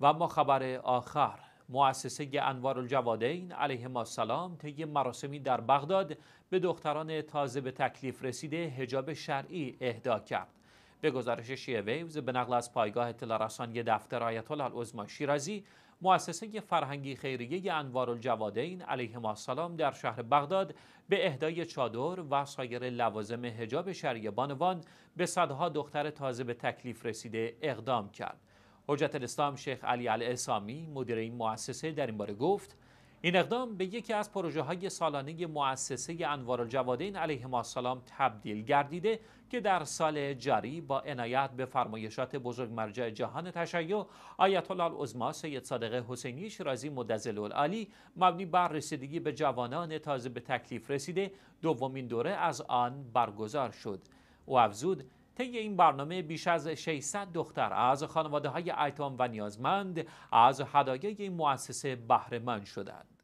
و اما خبر آخر مؤسسه انوار الجوادین علیه ما سلام طی مراسمی در بغداد به دختران تازه به تکلیف رسیده هجاب شرعی اهدا کرد به گزارش شیعه ویوز به نقل از پایگاه اطلاع رسانی دفتر آیت الله شیرازی مؤسسه فرهنگی خیریه انوار الجوادین علیه ما سلام در شهر بغداد به اهدای چادر و سایر لوازم هجاب شرعی بانوان به صدها دختر تازه به تکلیف رسیده اقدام کرد حجت الاسلام شیخ علی الاسامی مدیر این مؤسسه در این باره گفت این اقدام به یکی از پروژه های سالانه مؤسسه انوار الجوادین ما السلام تبدیل گردیده که در سال جاری با عنایت به فرمایشات بزرگ مرجع جهان تشیع آیت الله العظما سید صادق حسینی شیرازی مدزل العالی مبنی بر رسیدگی به جوانان تازه به تکلیف رسیده دومین دوره از آن برگزار شد او افزود طی این برنامه بیش از 600 دختر از خانواده های ایتام و نیازمند از هدایای این مؤسسه بهره شدند